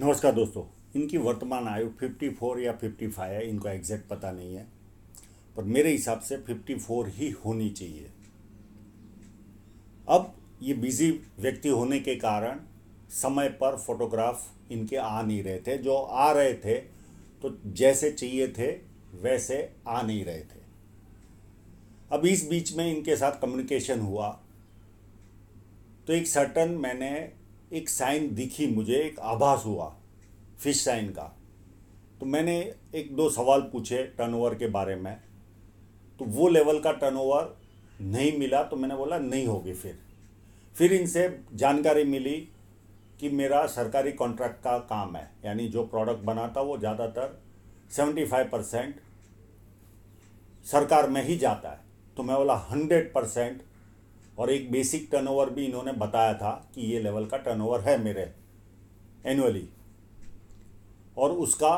नमस्कार दोस्तों इनकी वर्तमान आयु 54 या 55 है इनका एग्जैक्ट पता नहीं है पर मेरे हिसाब से 54 ही होनी चाहिए अब ये बिजी व्यक्ति होने के कारण समय पर फोटोग्राफ इनके आ नहीं रहे थे जो आ रहे थे तो जैसे चाहिए थे वैसे आ नहीं रहे थे अब इस बीच में इनके साथ कम्युनिकेशन हुआ तो एक सर्टन मैंने एक साइन दिखी मुझे एक आभास हुआ फिश साइन का तो मैंने एक दो सवाल पूछे टर्नओवर के बारे में तो वो लेवल का टर्नओवर नहीं मिला तो मैंने बोला नहीं होगी फिर फिर इनसे जानकारी मिली कि मेरा सरकारी कॉन्ट्रैक्ट का काम है यानी जो प्रोडक्ट बनाता वो ज़्यादातर सेवेंटी फाइव परसेंट सरकार में ही जाता है तो मैं बोला हंड्रेड परसेंट और एक बेसिक टर्नओवर भी इन्होंने बताया था कि ये लेवल का टर्नओवर है मेरे एनुअली और उसका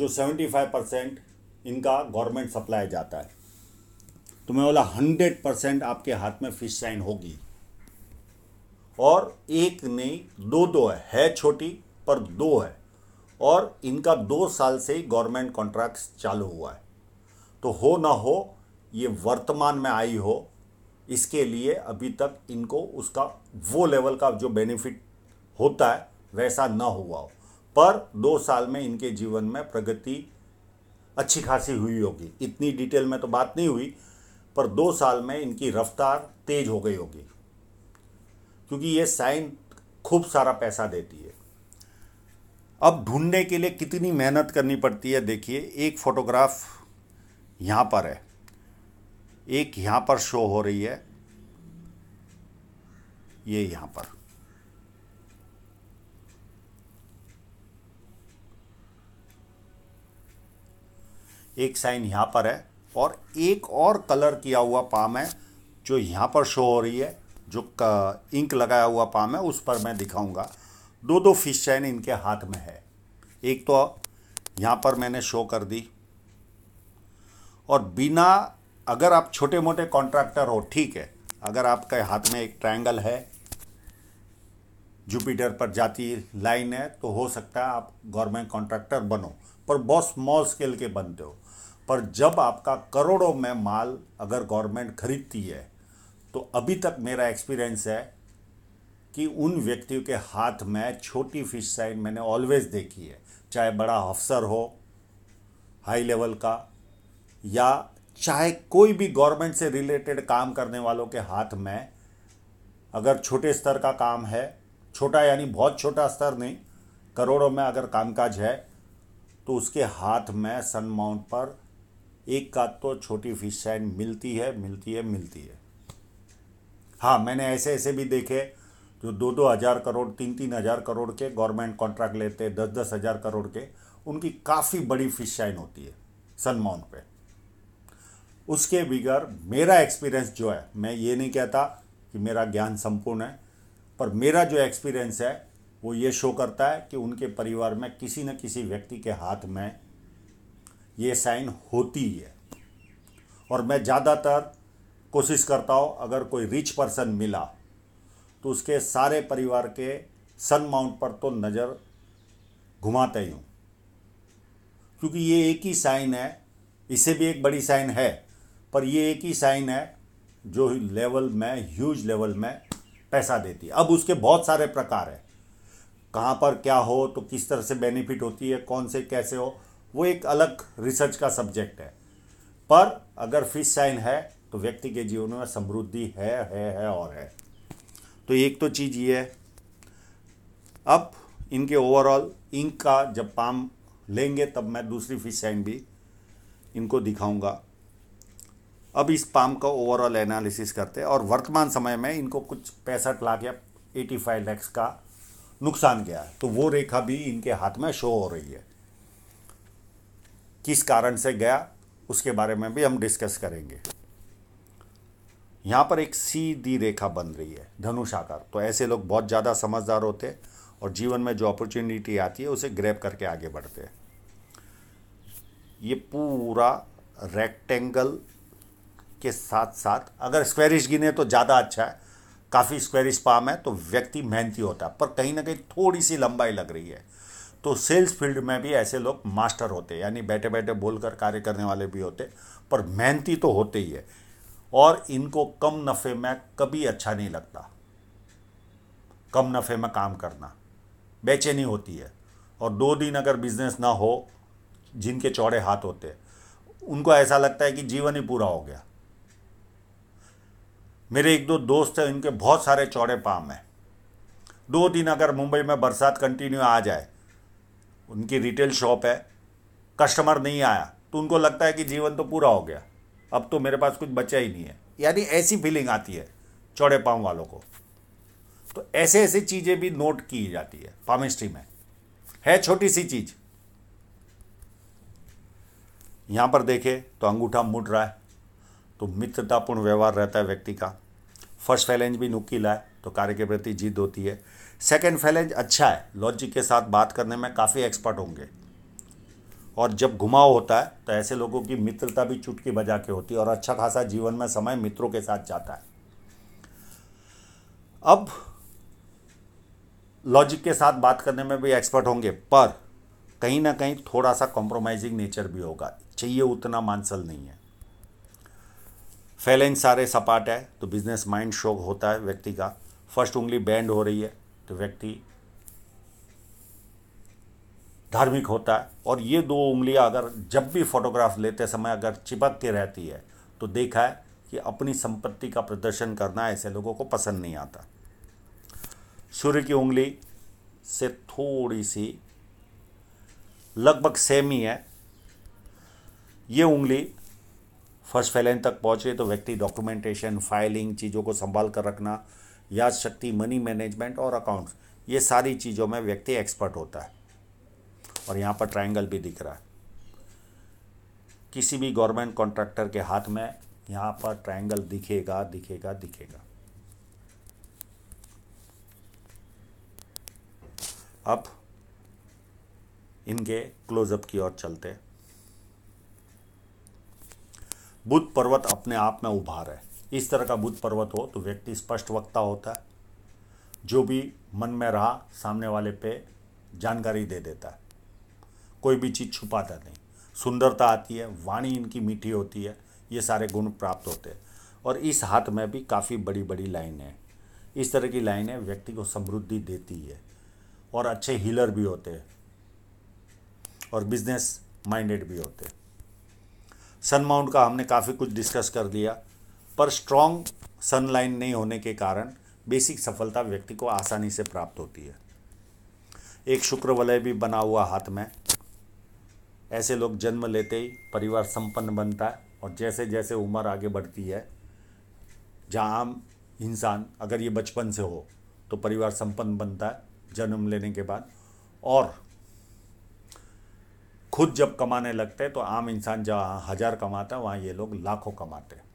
जो सेवेंटी फाइव परसेंट इनका गवर्नमेंट सप्लाई जाता है तो मैं बोला हंड्रेड परसेंट आपके हाथ में फिश साइन होगी और एक नहीं दो दो है है छोटी पर दो है और इनका दो साल से ही गवर्नमेंट कॉन्ट्रैक्ट चालू हुआ है तो हो ना हो ये वर्तमान में आई हो इसके लिए अभी तक इनको उसका वो लेवल का जो बेनिफिट होता है वैसा ना हुआ हो पर दो साल में इनके जीवन में प्रगति अच्छी खासी हुई होगी इतनी डिटेल में तो बात नहीं हुई पर दो साल में इनकी रफ्तार तेज हो गई होगी क्योंकि ये साइन खूब सारा पैसा देती है अब ढूंढने के लिए कितनी मेहनत करनी पड़ती है देखिए एक फ़ोटोग्राफ यहाँ पर है एक यहां पर शो हो रही है ये यहां पर एक साइन यहां पर है और एक और कलर किया हुआ पाम है जो यहां पर शो हो रही है जो इंक लगाया हुआ पाम है उस पर मैं दिखाऊंगा दो दो फिश चैन इनके हाथ में है एक तो यहां पर मैंने शो कर दी और बिना अगर आप छोटे मोटे कॉन्ट्रैक्टर हो ठीक है अगर आपके हाथ में एक ट्रायंगल है जुपिटर पर जाती लाइन है तो हो सकता है आप गवर्नमेंट कॉन्ट्रैक्टर बनो पर बहुत स्मॉल स्केल के बनते हो पर जब आपका करोड़ों में माल अगर गवर्नमेंट खरीदती है तो अभी तक मेरा एक्सपीरियंस है कि उन व्यक्तियों के हाथ में छोटी फिश साइन मैंने ऑलवेज देखी है चाहे बड़ा अफसर हो हाई लेवल का या चाहे कोई भी गवर्नमेंट से रिलेटेड काम करने वालों के हाथ में अगर छोटे स्तर का काम है छोटा यानी बहुत छोटा स्तर नहीं करोड़ों में अगर कामकाज है तो उसके हाथ में सन माउंट पर एक का तो छोटी फिश साइन मिलती है मिलती है मिलती है हाँ मैंने ऐसे ऐसे भी देखे जो दो दो हज़ार करोड़ तीन तीन हज़ार करोड़ के गवर्नमेंट कॉन्ट्रैक्ट लेते दस दस हज़ार करोड़ के उनकी काफ़ी बड़ी फिश साइन होती है सन माउंट पर उसके बिगर मेरा एक्सपीरियंस जो है मैं ये नहीं कहता कि मेरा ज्ञान संपूर्ण है पर मेरा जो एक्सपीरियंस है वो ये शो करता है कि उनके परिवार में किसी न किसी व्यक्ति के हाथ में ये साइन होती ही है और मैं ज़्यादातर कोशिश करता हूँ अगर कोई रिच पर्सन मिला तो उसके सारे परिवार के सन माउंट पर तो नज़र घुमाते ही हूँ क्योंकि ये एक ही साइन है इससे भी एक बड़ी साइन है पर ये एक ही साइन है जो लेवल में ह्यूज लेवल में पैसा देती है अब उसके बहुत सारे प्रकार हैं कहाँ पर क्या हो तो किस तरह से बेनिफिट होती है कौन से कैसे हो वो एक अलग रिसर्च का सब्जेक्ट है पर अगर फिश साइन है तो व्यक्ति के जीवन में समृद्धि है है है और है तो एक तो चीज़ ये है अब इनके ओवरऑल इंक का जब पाम लेंगे तब मैं दूसरी फिश साइन भी इनको दिखाऊंगा अब इस पाम का ओवरऑल एनालिसिस करते हैं और वर्तमान समय में इनको कुछ पैंसठ लाख या एटी फाइव लैक्स का नुकसान गया है तो वो रेखा भी इनके हाथ में शो हो रही है किस कारण से गया उसके बारे में भी हम डिस्कस करेंगे यहाँ पर एक सीधी रेखा बन रही है धनुष आकार तो ऐसे लोग बहुत ज़्यादा समझदार होते हैं और जीवन में जो अपॉर्चुनिटी आती है उसे ग्रैप करके आगे बढ़ते हैं ये पूरा रेक्टेंगल के साथ साथ अगर स्क्वेरिश गिने तो ज़्यादा अच्छा है काफ़ी स्क्वेरिश पाम है तो व्यक्ति मेहनती होता है पर कहीं ना कहीं थोड़ी सी लंबाई लग रही है तो सेल्स फील्ड में भी ऐसे लोग मास्टर होते हैं यानी बैठे बैठे बोलकर कार्य करने वाले भी होते पर मेहनती तो होते ही है और इनको कम नफ़े में कभी अच्छा नहीं लगता कम नफ़े में काम करना बेचैनी होती है और दो दिन अगर बिजनेस ना हो जिनके चौड़े हाथ होते हैं उनको ऐसा लगता है कि जीवन ही पूरा हो गया मेरे एक दो दोस्त हैं इनके बहुत सारे चौड़े पाम हैं दो दिन अगर मुंबई में बरसात कंटिन्यू आ जाए उनकी रिटेल शॉप है कस्टमर नहीं आया तो उनको लगता है कि जीवन तो पूरा हो गया अब तो मेरे पास कुछ बचा ही नहीं है यानी ऐसी फीलिंग आती है चौड़े पाम वालों को तो ऐसे ऐसे चीज़ें भी नोट की जाती है पामिस्ट्री में है छोटी सी चीज़ यहाँ पर देखे तो अंगूठा मुड़ रहा है तो मित्रतापूर्ण व्यवहार रहता है व्यक्ति का फर्स्ट फैलेंज भी नुकीला है तो कार्य के प्रति जिद होती है सेकेंड फैलेंज अच्छा है लॉजिक के साथ बात करने में काफ़ी एक्सपर्ट होंगे और जब घुमाव होता है तो ऐसे लोगों की मित्रता भी चुटकी बजा के होती है और अच्छा खासा जीवन में समय मित्रों के साथ जाता है अब लॉजिक के साथ बात करने में भी एक्सपर्ट होंगे पर कहीं ना कहीं थोड़ा सा कॉम्प्रोमाइजिंग नेचर भी होगा चाहिए उतना मानसल नहीं है फैलेंज सारे सपाट है तो बिजनेस माइंड शोक होता है व्यक्ति का फर्स्ट उंगली बैंड हो रही है तो व्यक्ति धार्मिक होता है और ये दो उंगलियां अगर जब भी फोटोग्राफ लेते समय अगर चिपकती रहती है तो देखा है कि अपनी संपत्ति का प्रदर्शन करना ऐसे लोगों को पसंद नहीं आता सूर्य की उंगली से थोड़ी सी लगभग सेम ही है ये उंगली फर्स्ट फैलन तक पहुँचे तो व्यक्ति डॉक्यूमेंटेशन फाइलिंग चीज़ों को संभाल कर रखना याद शक्ति मनी मैनेजमेंट और अकाउंट्स ये सारी चीज़ों में व्यक्ति एक्सपर्ट होता है और यहाँ पर ट्रायंगल भी दिख रहा है किसी भी गवर्नमेंट कॉन्ट्रैक्टर के हाथ में यहाँ पर ट्रायंगल दिखेगा दिखेगा दिखेगा अब इनके क्लोजअप की ओर चलते हैं बुद्ध पर्वत अपने आप में उभार है इस तरह का बुद्ध पर्वत हो तो व्यक्ति स्पष्ट वक्ता होता है जो भी मन में रहा सामने वाले पे जानकारी दे देता है कोई भी चीज़ छुपाता नहीं सुंदरता आती है वाणी इनकी मीठी होती है ये सारे गुण प्राप्त होते हैं और इस हाथ में भी काफ़ी बड़ी बड़ी लाइनें हैं इस तरह की लाइनें व्यक्ति को समृद्धि देती है और अच्छे हीलर भी होते हैं और बिजनेस माइंडेड भी होते हैं सन माउंट का हमने काफ़ी कुछ डिस्कस कर लिया पर स्ट्रॉन्ग सनलाइन नहीं होने के कारण बेसिक सफलता व्यक्ति को आसानी से प्राप्त होती है एक शुक्र वलय भी बना हुआ हाथ में ऐसे लोग जन्म लेते ही परिवार संपन्न बनता है और जैसे जैसे उम्र आगे बढ़ती है जहाँ आम इंसान अगर ये बचपन से हो तो परिवार संपन्न बनता है जन्म लेने के बाद और खुद जब कमाने लगते हैं तो आम इंसान जहाँ हज़ार कमाता है वहाँ ये लोग लाखों कमाते हैं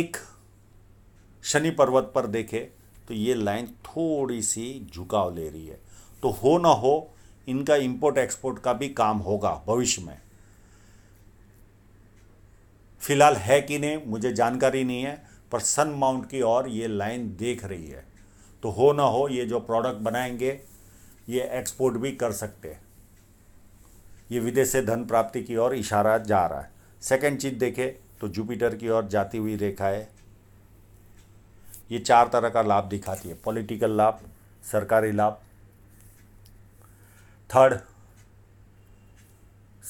एक शनि पर्वत पर देखे तो ये लाइन थोड़ी सी झुकाव ले रही है तो हो ना हो इनका इंपोर्ट एक्सपोर्ट का भी काम होगा भविष्य में फिलहाल है कि नहीं मुझे जानकारी नहीं है पर सन माउंट की ओर ये लाइन देख रही है तो हो ना हो ये जो प्रोडक्ट बनाएंगे ये एक्सपोर्ट भी कर सकते हैं ये विदेश से धन प्राप्ति की ओर इशारा जा रहा है सेकेंड चीज़ देखे तो जुपिटर की ओर जाती हुई रेखा है ये चार तरह का लाभ दिखाती है पॉलिटिकल लाभ सरकारी लाभ थर्ड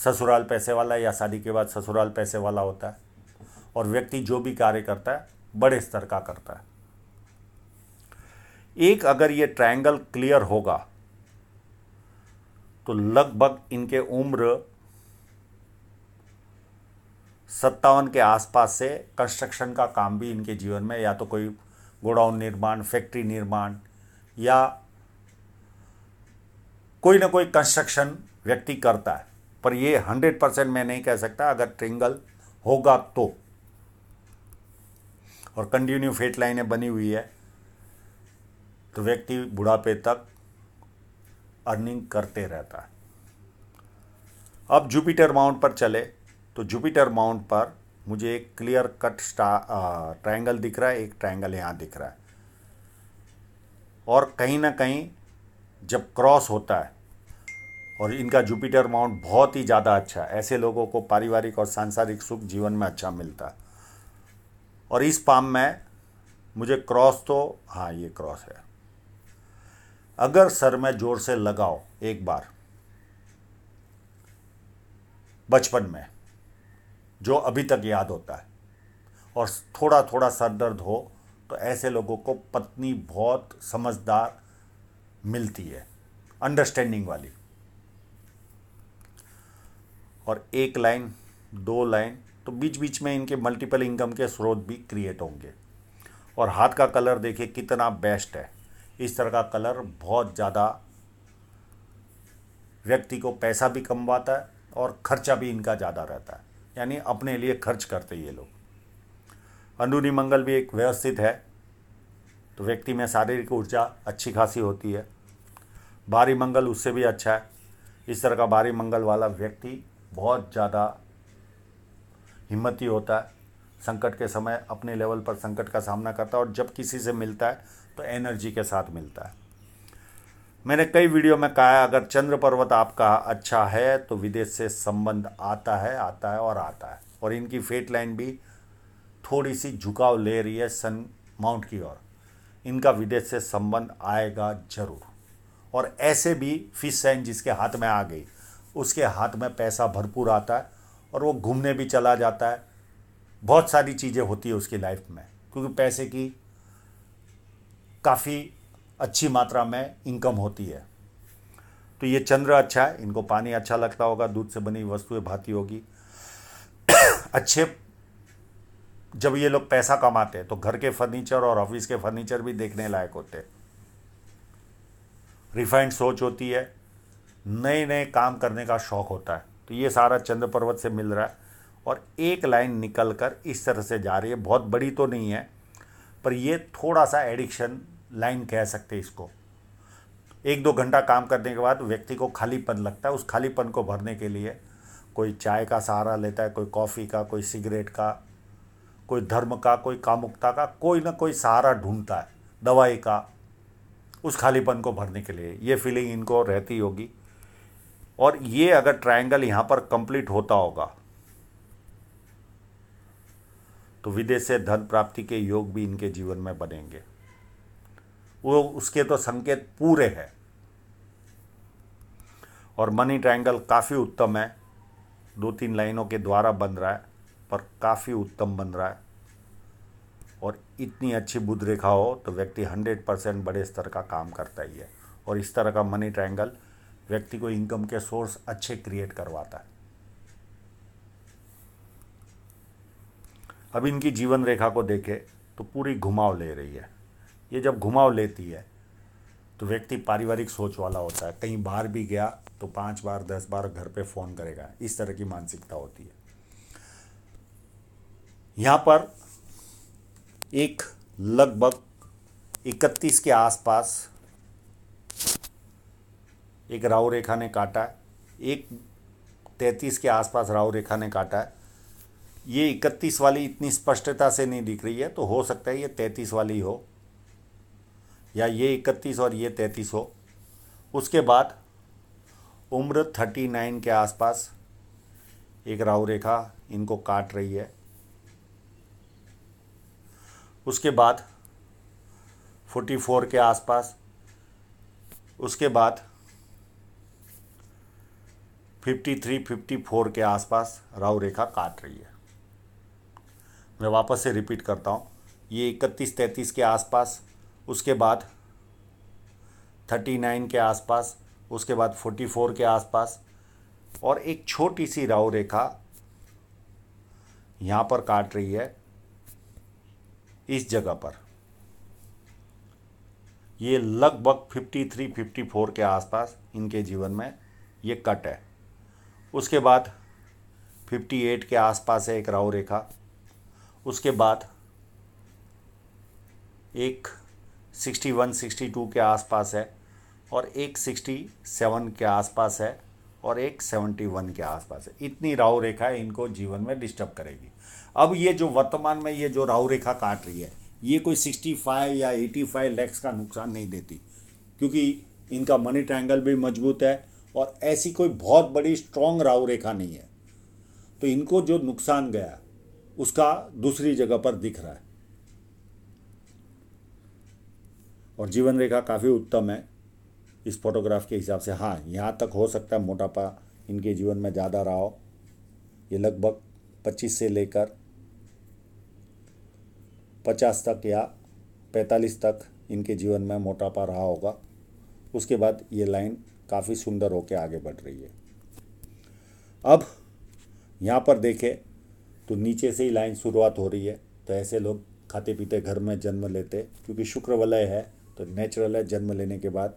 ससुराल पैसे वाला या शादी के बाद ससुराल पैसे वाला होता है और व्यक्ति जो भी कार्य करता है बड़े स्तर का करता है एक अगर ये ट्रायंगल क्लियर होगा तो लगभग इनके उम्र सत्तावन के आसपास से कंस्ट्रक्शन का काम भी इनके जीवन में या तो कोई गोडाउन निर्माण फैक्ट्री निर्माण या कोई ना कोई कंस्ट्रक्शन व्यक्ति करता है पर ये हंड्रेड परसेंट मैं नहीं कह सकता अगर ट्रिंगल होगा तो और कंटिन्यू फेट लाइनें बनी हुई है तो व्यक्ति बुढ़ापे तक अर्निंग करते रहता है अब जुपिटर माउंट पर चले तो जुपिटर माउंट पर मुझे एक क्लियर कट स्टा ट्रायंगल दिख रहा है एक ट्रायंगल यहाँ दिख रहा है और कहीं ना कहीं जब क्रॉस होता है और इनका जुपिटर माउंट बहुत ही ज़्यादा अच्छा है ऐसे लोगों को पारिवारिक और सांसारिक सुख जीवन में अच्छा मिलता है और इस पाम में मुझे क्रॉस तो हाँ ये क्रॉस है अगर सर में जोर से लगाओ एक बार बचपन में जो अभी तक याद होता है और थोड़ा थोड़ा सर दर्द हो तो ऐसे लोगों को पत्नी बहुत समझदार मिलती है अंडरस्टैंडिंग वाली और एक लाइन दो लाइन तो बीच बीच में इनके मल्टीपल इनकम के स्रोत भी क्रिएट होंगे और हाथ का कलर देखिए कितना बेस्ट है इस तरह का कलर बहुत ज़्यादा व्यक्ति को पैसा भी कमवाता है और खर्चा भी इनका ज़्यादा रहता है यानी अपने लिए खर्च करते ये लोग अंदरूनी मंगल भी एक व्यवस्थित है तो व्यक्ति में शारीरिक ऊर्जा अच्छी खासी होती है भारी मंगल उससे भी अच्छा है इस तरह का भारी मंगल वाला व्यक्ति बहुत ज़्यादा हिम्मती होता है संकट के समय अपने लेवल पर संकट का सामना करता है और जब किसी से मिलता है तो एनर्जी के साथ मिलता है मैंने कई वीडियो में कहा है अगर चंद्र पर्वत आपका अच्छा है तो विदेश से संबंध आता है आता है और आता है और इनकी फेट लाइन भी थोड़ी सी झुकाव ले रही है सन माउंट की ओर इनका विदेश से संबंध आएगा जरूर और ऐसे भी फिश सैन जिसके हाथ में आ गई उसके हाथ में पैसा भरपूर आता है और वो घूमने भी चला जाता है बहुत सारी चीज़ें होती है उसकी लाइफ में क्योंकि पैसे की काफ़ी अच्छी मात्रा में इनकम होती है तो ये चंद्र अच्छा है इनको पानी अच्छा लगता होगा दूध से बनी वस्तुएं भाती होगी अच्छे जब ये लोग पैसा कमाते हैं तो घर के फर्नीचर और ऑफिस के फर्नीचर भी देखने लायक होते हैं रिफाइंड सोच होती है नए नए काम करने का शौक होता है तो ये सारा चंद्र पर्वत से मिल रहा है और एक लाइन निकल कर इस तरह से जा रही है बहुत बड़ी तो नहीं है पर ये थोड़ा सा एडिक्शन लाइन कह सकते हैं इसको एक दो घंटा काम करने के बाद व्यक्ति को खालीपन लगता है उस खालीपन को भरने के लिए कोई चाय का सहारा लेता है कोई कॉफ़ी का कोई सिगरेट का कोई धर्म का कोई कामुकता का कोई ना कोई सहारा ढूंढता है दवाई का उस खालीपन को भरने के लिए ये फीलिंग इनको रहती होगी और ये अगर ट्रायंगल यहाँ पर कंप्लीट होता होगा तो विदेश से धन प्राप्ति के योग भी इनके जीवन में बनेंगे वो उसके तो संकेत पूरे हैं और मनी ट्रायंगल काफ़ी उत्तम है दो तीन लाइनों के द्वारा बन रहा है पर काफ़ी उत्तम बन रहा है और इतनी अच्छी बुद्ध रेखा हो तो व्यक्ति हंड्रेड परसेंट बड़े स्तर का काम करता ही है और इस तरह का मनी ट्रायंगल व्यक्ति को इनकम के सोर्स अच्छे क्रिएट करवाता है अब इनकी जीवन रेखा को देखें तो पूरी घुमाव ले रही है ये जब घुमाव लेती है तो व्यक्ति पारिवारिक सोच वाला होता है कहीं बाहर भी गया तो पाँच बार दस बार घर पे फ़ोन करेगा इस तरह की मानसिकता होती है यहाँ पर एक लगभग इकतीस के आसपास एक राव रेखा ने काटा है एक तैतीस के आसपास राव रेखा ने काटा है ये इकतीस वाली इतनी स्पष्टता से नहीं दिख रही है तो हो सकता है ये तैतीस वाली हो या ये इकतीस और ये तैंतीस हो उसके बाद उम्र थर्टी नाइन के आसपास एक राहु रेखा इनको काट रही है उसके बाद फोर्टी फोर के आसपास उसके बाद फिफ्टी थ्री फिफ्टी फोर के आसपास राहु रेखा काट रही है मैं वापस से रिपीट करता हूँ ये इकतीस तैंतीस के आसपास उसके बाद थर्टी नाइन के आसपास उसके बाद फोर्टी फोर के आसपास और एक छोटी सी राव रेखा यहाँ पर काट रही है इस जगह पर ये लगभग 53, 54 के आसपास इनके जीवन में ये कट है उसके बाद 58 के आसपास है एक राव रेखा उसके बाद एक सिक्सटी वन सिक्सटी टू के आसपास है और एक सिक्सटी सेवन के आसपास है और एक सेवेंटी वन के आसपास है इतनी राहु रेखा इनको जीवन में डिस्टर्ब करेगी अब ये जो वर्तमान में ये जो राहु रेखा काट रही है ये कोई सिक्सटी फाइव या एटी फाइव लैक्स का नुकसान नहीं देती क्योंकि इनका मनी ट्रायंगल भी मजबूत है और ऐसी कोई बहुत बड़ी स्ट्रॉन्ग राहु रेखा नहीं है तो इनको जो नुकसान गया उसका दूसरी जगह पर दिख रहा है और जीवन रेखा काफ़ी उत्तम है इस फोटोग्राफ के हिसाब से हाँ यहाँ तक हो सकता है मोटापा इनके जीवन में ज़्यादा रहा हो ये लगभग 25 से लेकर 50 तक या 45 तक इनके जीवन में मोटापा रहा होगा उसके बाद ये लाइन काफ़ी सुंदर होकर आगे बढ़ रही है अब यहाँ पर देखें तो नीचे से ही लाइन शुरुआत हो रही है तो ऐसे लोग खाते पीते घर में जन्म लेते क्योंकि शुक्र वलय है तो नेचुरल है जन्म लेने के बाद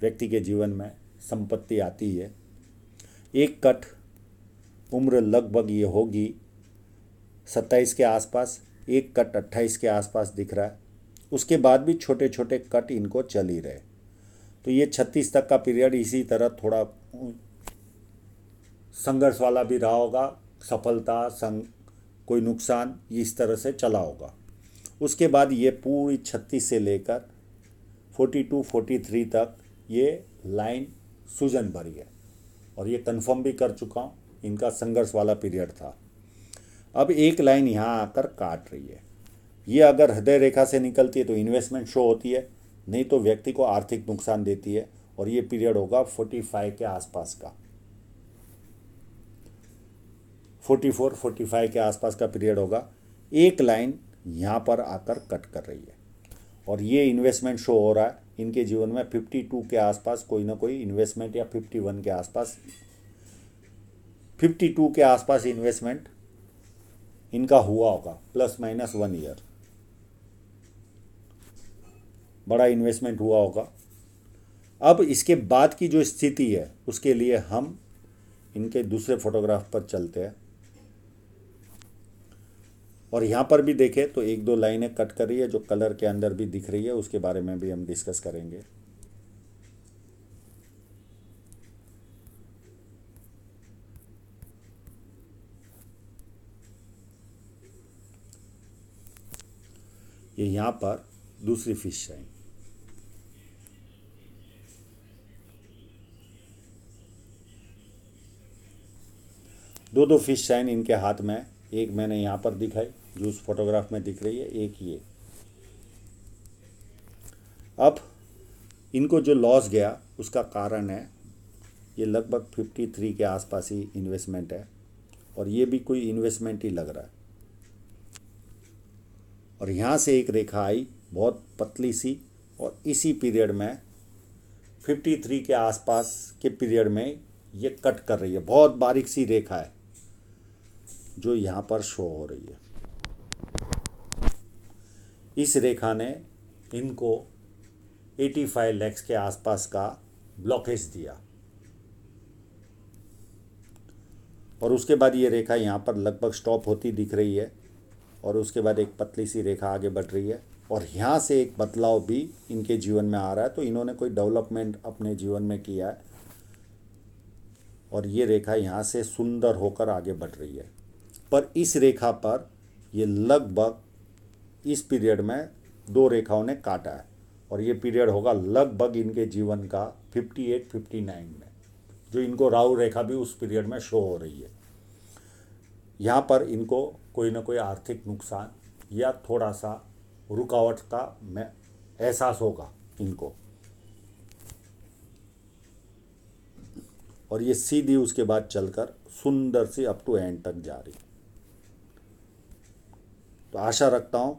व्यक्ति के जीवन में संपत्ति आती है एक कट उम्र लगभग ये होगी सत्ताईस के आसपास एक कट अट्ठाईस के आसपास दिख रहा है उसके बाद भी छोटे छोटे कट इनको चल ही रहे तो ये छत्तीस तक का पीरियड इसी तरह थोड़ा संघर्ष वाला भी रहा होगा सफलता संग कोई नुकसान इस तरह से चला होगा उसके बाद ये पूरी छत्तीस से लेकर 42, 43 तक ये लाइन सूजन भरी है और ये कंफर्म भी कर चुका हूँ इनका संघर्ष वाला पीरियड था अब एक लाइन यहाँ आकर काट रही है ये अगर हृदय रेखा से निकलती है तो इन्वेस्टमेंट शो होती है नहीं तो व्यक्ति को आर्थिक नुकसान देती है और ये पीरियड होगा 45 के आसपास का 44, 45 के आसपास का पीरियड होगा एक लाइन यहाँ पर आकर कट कर रही है और ये इन्वेस्टमेंट शो हो रहा है इनके जीवन में 52 के आसपास कोई ना कोई इन्वेस्टमेंट या 51 के आसपास 52 के आसपास इन्वेस्टमेंट इनका हुआ होगा प्लस माइनस वन ईयर बड़ा इन्वेस्टमेंट हुआ होगा अब इसके बाद की जो स्थिति है उसके लिए हम इनके दूसरे फोटोग्राफ पर चलते हैं और यहाँ पर भी देखें तो एक दो लाइनें कट कर रही है जो कलर के अंदर भी दिख रही है उसके बारे में भी हम डिस्कस करेंगे ये यहाँ पर दूसरी फिश है दो दो फिश साइन इनके हाथ में एक मैंने यहाँ पर दिखाई जो उस फोटोग्राफ में दिख रही है एक ये अब इनको जो लॉस गया उसका कारण है ये लगभग 53 के आसपास ही इन्वेस्टमेंट है और ये भी कोई इन्वेस्टमेंट ही लग रहा है और यहाँ से एक रेखा आई बहुत पतली सी और इसी पीरियड में 53 के आसपास के पीरियड में ये कट कर रही है बहुत बारीक सी रेखा है जो यहाँ पर शो हो रही है इस रेखा ने इनको 85 लैक्स के आसपास का ब्लॉकेज दिया और उसके बाद ये रेखा यहाँ पर लगभग स्टॉप होती दिख रही है और उसके बाद एक पतली सी रेखा आगे बढ़ रही है और यहाँ से एक बदलाव भी इनके जीवन में आ रहा है तो इन्होंने कोई डेवलपमेंट अपने जीवन में किया है और ये रेखा यहाँ से सुंदर होकर आगे बढ़ रही है पर इस रेखा पर ये लगभग इस पीरियड में दो रेखाओं ने काटा है और ये पीरियड होगा लगभग इनके जीवन का 58, 59 में जो इनको राहु रेखा भी उस पीरियड में शो हो रही है यहाँ पर इनको कोई ना कोई आर्थिक नुकसान या थोड़ा सा रुकावट का मैं एहसास होगा इनको और ये सीधी उसके बाद चलकर सुंदर सी अप टू एंड तक जा रही तो आशा रखता हूँ